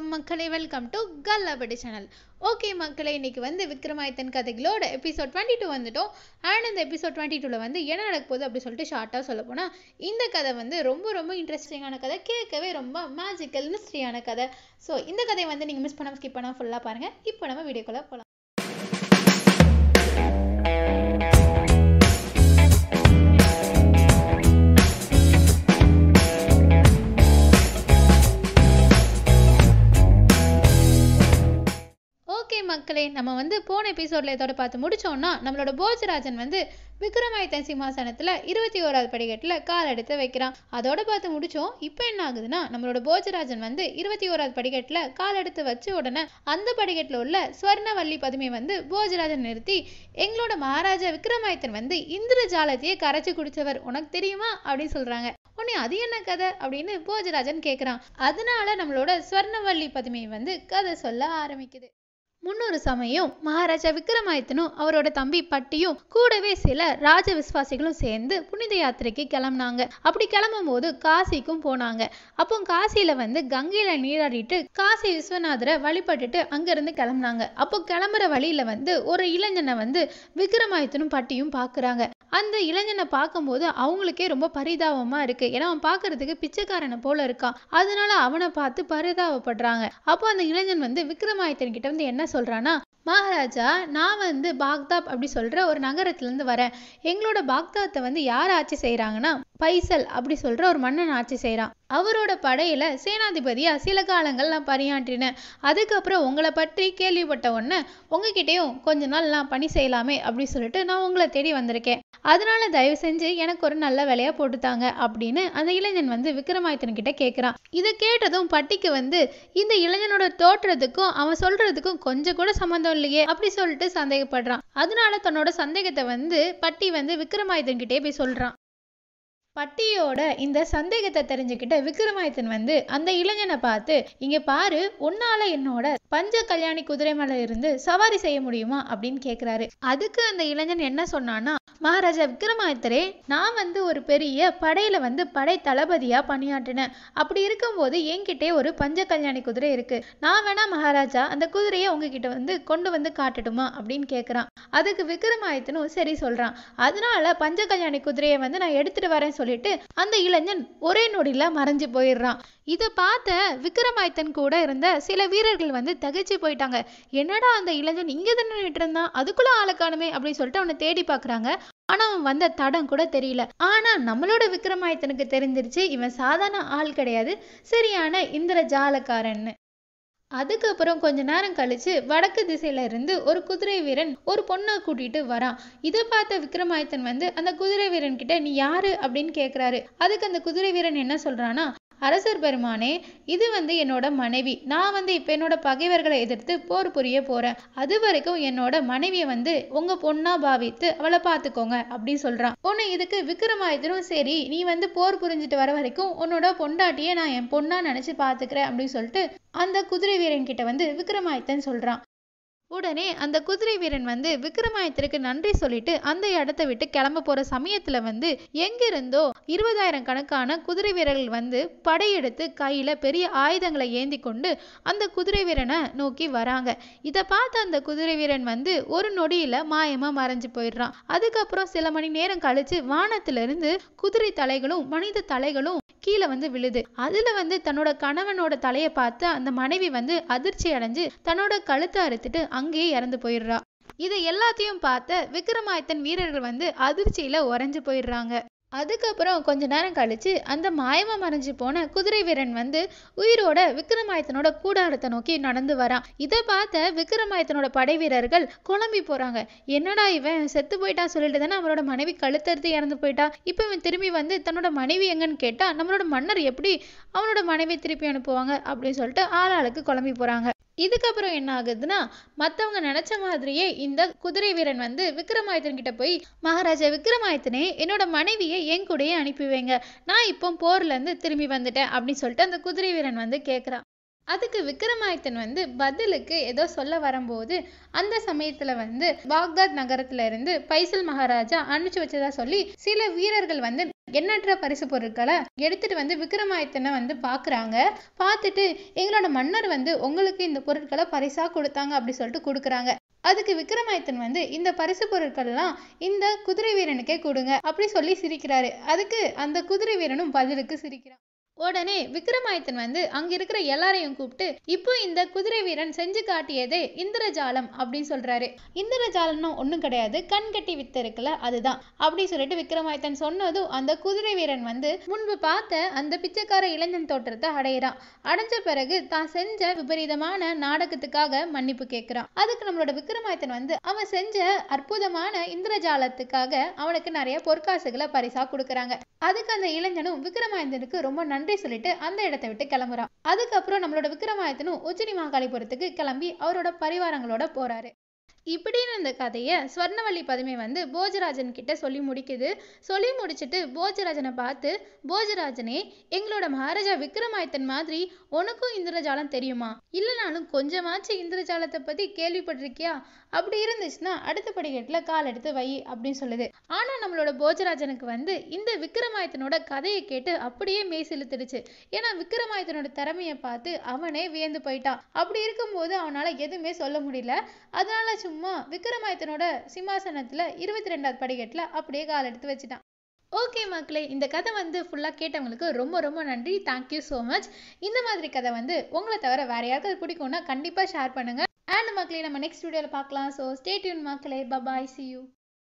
வணக்கம் மக்களை welcome to Kallapadi channel okay மக்களை இன்னைக்கு வந்து விக்ரமாயத்தன் கதைகளோட எபிசோட் டுவெண்ட்டி டூ வந்துட்டோம் அண்ட் இந்த எபிசோட் டுவெண்ட்டி டூவில் வந்து என்ன நடக்க போகுது அப்படி சொல்லிட்டு ஷார்ட்டாக சொல்ல போனால் இந்த கதை வந்து ரொம்ப ரொம்ப இன்ட்ரெஸ்டிங்கான கதை கேட்கவே ரொம்ப மேஜிக்கல் மிஸ்ட்ரியான கதை ஸோ இந்த கதையை வந்து நீங்கள் மிஸ் பண்ணாமல் ஸ்கிப் பண்ணாமல் ஃபுல்லாக பாருங்கள் இப்போ நம்ம வீடியோக்குள்ளே போகலாம் மக்களே நம்ம வந்து போன எபிசோட்ல இதோட பார்த்து முடிச்சோம்னா நம்மளோட போஜராஜன் வந்து விக்ரமாதித்தன் சிம்மாசனத்துல இருபத்தி ஓராவது படிக்கட்டுல கால் எடுத்து வைக்கிறான் அதோட பார்த்து முடிச்சோம் இப்போ என்ன ஆகுதுன்னா நம்மளோட போஜராஜன் வந்து இருபத்தி ஓராவது படிக்கட்டுல கால் எடுத்து வச்ச உடனே அந்த படிக்கட்டில் உள்ள ஸ்வர்ணவல்லி பதுமையை வந்து போஜராஜன் நிறுத்தி எங்களோட மகாராஜா விக்ரமாதித்தன் வந்து இந்திர ஜாலத்தையே கரைச்சி குடிச்சவர் உனக்கு தெரியுமா அப்படின்னு சொல்றாங்க உடனே அது என்ன கதை அப்படின்னு போஜராஜன் கேட்குறான் அதனால நம்மளோட ஸ்வர்ணவல்லி பதுமையை வந்து கதை சொல்ல ஆரம்பிக்குது முன்னொரு சமயம் மகாராஜா விக்ரமாயத்தனும் அவரோட தம்பி பட்டியும் கூடவே சில ராஜ விசுவாசிகளும் சேர்ந்து புனித யாத்திரைக்கு கிளம்புனாங்க அப்படி கிளம்பும் போது காசிக்கும் போனாங்க அப்போ காசியில வந்து கங்கையில நீராடிட்டு காசி விஸ்வநாதரை வழிபட்டுட்டு அங்கிருந்து கிளம்புனாங்க அப்போ கிளம்புற வழியில வந்து ஒரு இளைஞனை வந்து விக்ரமாயத்தனும் பட்டியும் பாக்குறாங்க அந்த இளைஞனை பார்க்கும்போது அவங்களுக்கே ரொம்ப பரிதாபமாக இருக்குது ஏன்னா அவன் பார்க்கறதுக்கு பிச்சைக்காரனை போல இருக்கான் அதனால அவனை பார்த்து பரிதாபப்படுறாங்க அப்போ அந்த இளைஞன் வந்து விக்ரமாதித்தன் கிட்ட வந்து என்ன சொல்கிறான்னா மகாராஜா நான் வந்து பாக்தாப் அப்படி சொல்கிற ஒரு நகரத்துலேருந்து வரேன் எங்களோட பாக்தாத்தை வந்து யார் ஆட்சி செய்கிறாங்கன்னா பைசல் அப்படி சொல்கிற ஒரு மன்னன் ஆட்சி செய்கிறான் அவரோட படையில் சேனாதிபதியாக சில காலங்கள் நான் பணியாற்றினேன் அதுக்கப்புறம் உங்களை பற்றி கேள்விப்பட்ட உடனே உங்ககிட்டயும் கொஞ்ச நாள் நான் பணி செய்யலாமே அப்படி சொல்லிட்டு நான் உங்களை தேடி வந்திருக்கேன் அதனால தயவு செஞ்சு எனக்கு ஒரு நல்ல வேலையா போட்டுத்தாங்க அப்படின்னு அந்த இளைஞன் வந்து கிட்ட கேட்குறான் இதை கேட்டதும் பட்டிக்கு வந்து இந்த இளைஞனோட தோற்றத்துக்கும் அவன் சொல்றதுக்கும் கொஞ்சம் கூட சம்மந்தம் இல்லையே அப்படி சொல்லிட்டு சந்தேகப்படுறான் அதனால தன்னோட சந்தேகத்தை வந்து பட்டி வந்து விக்ரமாயுதன் கிட்டே போய் சொல்றான் பட்டியோட இந்த சந்தேகத்தை தெரிஞ்சுக்கிட்ட விக்ரமாயத்தன் வந்து அந்த இளைஞனை பார்த்து இங்க பாரு உன்னால என்னோட பஞ்ச கல்யாணி குதிரை மேல இருந்து சவாரி செய்ய முடியுமா அப்படின்னு கேக்குறாரு அதுக்கு அந்த இளைஞன் என்ன சொன்னான்னா மகாராஜா விக்ரமாயத்தரே நான் வந்து ஒரு பெரிய படையில வந்து படை தளபதியா பணியாற்றினேன் அப்படி இருக்கும்போது என்கிட்டே ஒரு பஞ்ச கல்யாணி குதிரை இருக்கு நான் வேணா மகாராஜா அந்த குதிரையை உங்ககிட்ட வந்து கொண்டு வந்து காட்டுட்டுமா அப்படின்னு கேக்குறான் அதுக்கு விக்ரமாயத்தனும் சரி சொல்றான் அதனால பஞ்ச கல்யாணி குதிரையை வந்து நான் எடுத்துட்டு வரேன் சொல்லிட்டு அந்த இளைஞன் ஒரே நொடியில் மறைஞ்சு போயிடுறான் இதை பார்த்த விக்ரமாயத்தன் கூட இருந்த சில வீரர்கள் வந்து தகைச்சு போயிட்டாங்க என்னடா அந்த இளைஞன் இங்கே தானே நின்றுட்டு இருந்தான் அதுக்குள்ளே ஆளை அப்படின்னு சொல்லிட்டு அவனை தேடி பார்க்குறாங்க ஆனால் அவன் வந்த தடம் கூட தெரியல ஆனால் நம்மளோட விக்ரமாயத்தனுக்கு தெரிஞ்சிருச்சு இவன் சாதாரண ஆள் கிடையாது சரியான இந்திர ஜாலக்காரன்னு அதுக்கப்புறம் கொஞ்ச நேரம் கழிச்சு வடக்கு திசையில இருந்து ஒரு குதிரை வீரன் ஒரு பொண்ணை கூட்டிட்டு வரான் இதை பார்த்த விக்ரமாயத்தன் வந்து அந்த குதிரை வீரன் கிட்ட நீ யாரு அப்படின்னு கேக்குறாரு அதுக்கு அந்த குதிரை வீரன் என்ன சொல்றான்னா அரசர் பெருமானே இது வந்து என்னோட மனைவி நான் வந்து இப்போ என்னோட பகைவர்களை எதிர்த்து போர் புரிய போகிறேன் அது வரைக்கும் என்னோட மனைவியை வந்து உங்கள் பொண்ணாக பாவித்து அவளை பார்த்துக்கோங்க அப்படின்னு சொல்கிறான் உன்னை இதுக்கு விக்ரமாயுதரும் சரி நீ வந்து போர் புரிஞ்சுட்டு வர வரைக்கும் உன்னோட பொண்டாட்டியை நான் என் பொண்ணாக நினச்சி பார்த்துக்கிறேன் அப்படின்னு சொல்லிட்டு அந்த குதிரை வீரன் கிட்ட வந்து விக்ரமாயுத்தன் சொல்கிறான் உடனே அந்த குதிரை வீரன் வந்து விக்ரமாயத்திற்கு நன்றி சொல்லிட்டு அந்த இடத்த விட்டு கிளம்ப போற சமயத்துல வந்து எங்கிருந்தோ இருபதாயிரம் கணக்கான குதிரை வீரர்கள் வந்து படையெடுத்து கையில பெரிய ஆயுதங்களை ஏந்தி கொண்டு அந்த குதிரை வீரனை நோக்கி வராங்க இதை பார்த்த அந்த குதிரை வீரன் வந்து ஒரு நொடியில மாயமா மறைஞ்சு போயிடுறான் அதுக்கப்புறம் சில மணி நேரம் கழிச்சு வானத்திலிருந்து குதிரை தலைகளும் மனித தலைகளும் கீழே வந்து விழுது அதுல வந்து தன்னோட கணவனோட தலையை பார்த்து அந்த மனைவி வந்து அதிர்ச்சி அடைஞ்சு தன்னோட கழுத்தை அறுத்துட்டு அங்கேயே இறந்து போயிடுறா இது எல்லாத்தையும் பார்த்த விக்ரமாயத்தன் வீரர்கள் வந்து அதிர்ச்சியில உறைஞ்சு போயிடுறாங்க அதுக்கப்புறம் கொஞ்ச நேரம் கழிச்சு அந்த மாயமா மறைஞ்சு போன குதிரை வீரன் வந்து உயிரோட விக்ரமாயத்தனோட கூடாரத்தை நோக்கி நடந்து வரான் இதை பார்த்த விக்ரமாயத்தனோட படை வீரர்கள் குழம்பி போறாங்க என்னடா இவன் செத்து போயிட்டா சொல்லிட்டு தானே அவரோட மனைவி கழுத்தறுத்து இறந்து போயிட்டா இப்போ இவன் திரும்பி வந்து தன்னோட மனைவி எங்கன்னு கேட்டா நம்மளோட மன்னர் எப்படி அவனோட மனைவி திருப்பி அனுப்புவாங்க அப்படின்னு சொல்லிட்டு ஆளாளுக்கு குழம்பி போறாங்க இதுக்கப்புறம் என்ன ஆகுதுன்னா மற்றவங்க நினச்ச மாதிரியே இந்த குதிரை வீரன் வந்து விக்ரமாயத்தன் கிட்ட போய் மகாராஜா விக்ரமாயத்தனே என்னோட மனைவியை என் கூடயே அனுப்பிவிங்க நான் இப்போ போர்லேருந்து திரும்பி வந்துட்டேன் அப்படின்னு சொல்லிட்டு அந்த குதிரை வீரன் வந்து கேட்குறான் அதுக்கு விக்ரமாயத்தன் வந்து பதிலுக்கு ஏதோ சொல்ல வரும்போது அந்த சமயத்தில் வந்து பாக்தாத் நகரத்துல இருந்து பைசல் மகாராஜா அனுப்பிச்சு வச்சதா சொல்லி சில வீரர்கள் வந்து எண்ணற்ற பரிசு பொருட்களை எடுத்துட்டு வந்து விக்ரமாயத்தனை வந்து பாக்குறாங்க பார்த்துட்டு எங்களோட மன்னர் வந்து உங்களுக்கு இந்த பொருட்களை பரிசா கொடுத்தாங்க அப்படி சொல்லிட்டு கொடுக்குறாங்க அதுக்கு விக்ரமாயத்தன் வந்து இந்த பரிசு பொருட்கள்லாம் இந்த குதிரை வீரனுக்கே கொடுங்க அப்படி சொல்லி சிரிக்கிறாரு அதுக்கு அந்த குதிரை வீரனும் பதிலுக்கு சிரிக்கிறான் உடனே விக்ரமாயத்தன் வந்து அங்க இருக்கிற எல்லாரையும் கூப்பிட்டு இப்போ இந்த குதிரை வீரன் செஞ்சு காட்டியதே இந்திரஜாலம் அப்படின்னு சொல்றாரு இந்திரஜாலம்னா ஒன்றும் கிடையாது கண் கட்டி வித்த இருக்குல்ல அதுதான் அப்படின்னு சொல்லிட்டு விக்ரமாயத்தன் சொன்னதும் அந்த குதிரை வீரன் வந்து முன்பு பார்த்த அந்த பிச்சைக்கார இளைஞன் தோற்றத்தை அடையிறான் அடைஞ்ச பிறகு தான் செஞ்ச விபரீதமான நாடகத்துக்காக மன்னிப்பு கேட்கிறான் அதுக்கு நம்மளோட விக்ரமாயத்தன் வந்து அவன் செஞ்ச அற்புதமான இந்திரஜாலத்துக்காக அவனுக்கு நிறைய பொற்காசுகளை பரிசா கொடுக்குறாங்க அதுக்கு அந்த இளைஞனும் விக்ரமாயந்தனுக்கு ரொம்ப நன்றி சொல்லிட்டு அந்த இடத்த விட்டு கிளம்புறான் அதுக்கப்புறம் நம்மளோட விக்ரமாயத்தனும் உச்சினி மாங்காளிபுரத்துக்கு கிளம்பி அவரோட பரிவாரங்களோட போறாரு இப்படின்னு இந்த கதையை ஸ்வர்ணவல்லி பதுமை வந்து போஜராஜன் கிட்ட சொல்லி முடிக்குது சொல்லி முடிச்சுட்டு போஜராஜனை பார்த்து போஜராஜனே எங்களோட மகாராஜா விக்ரமாயத்தன் மாதிரி உனக்கும் இந்திரஜாலம் தெரியுமா இல்லைனாலும் கொஞ்சமாச்சு இந்திரஜாலத்தை பத்தி கேள்விப்பட்டிருக்கியா அப்படி இருந்துச்சுன்னா அடுத்த படிக்கட்டில் கால் எடுத்து வை அப்படின்னு சொல்லுது ஆனா நம்மளோட போஜராஜனுக்கு வந்து இந்த விக்ரமாயத்தனோட கதையை கேட்டு அப்படியே மேசிலுத்துடுச்சு ஏன்னா விக்ரமாயத்தனோட திறமையை பார்த்து அவனே வியந்து போயிட்டான் அப்படி இருக்கும்போது அவனால எதுவுமே சொல்ல முடியல அதனால சும்மா விக்ரமாயத்தனோட சிம்மாசனத்தில் இருபத்தி ரெண்டாவது படிக்கட்டில் அப்படியே கால் எடுத்து வச்சுட்டான் ஓகே மக்களே இந்த கதை வந்து ஃபுல்லாக கேட்டவங்களுக்கு ரொம்ப ரொம்ப நன்றி தேங்க்யூ ஸோ மச் இந்த மாதிரி கதை வந்து உங்களை தவிர வேற யாருக்காவது பிடிக்கும்னா கண்டிப்பாக ஷேர் பண்ணுங்கள் அண்ட் மக்களே நம்ம நெக்ஸ்ட் வீடியோவில் பார்க்கலாம் ஸோ ஸ்டேட்யூன் மக்களே பபாய் சி யூ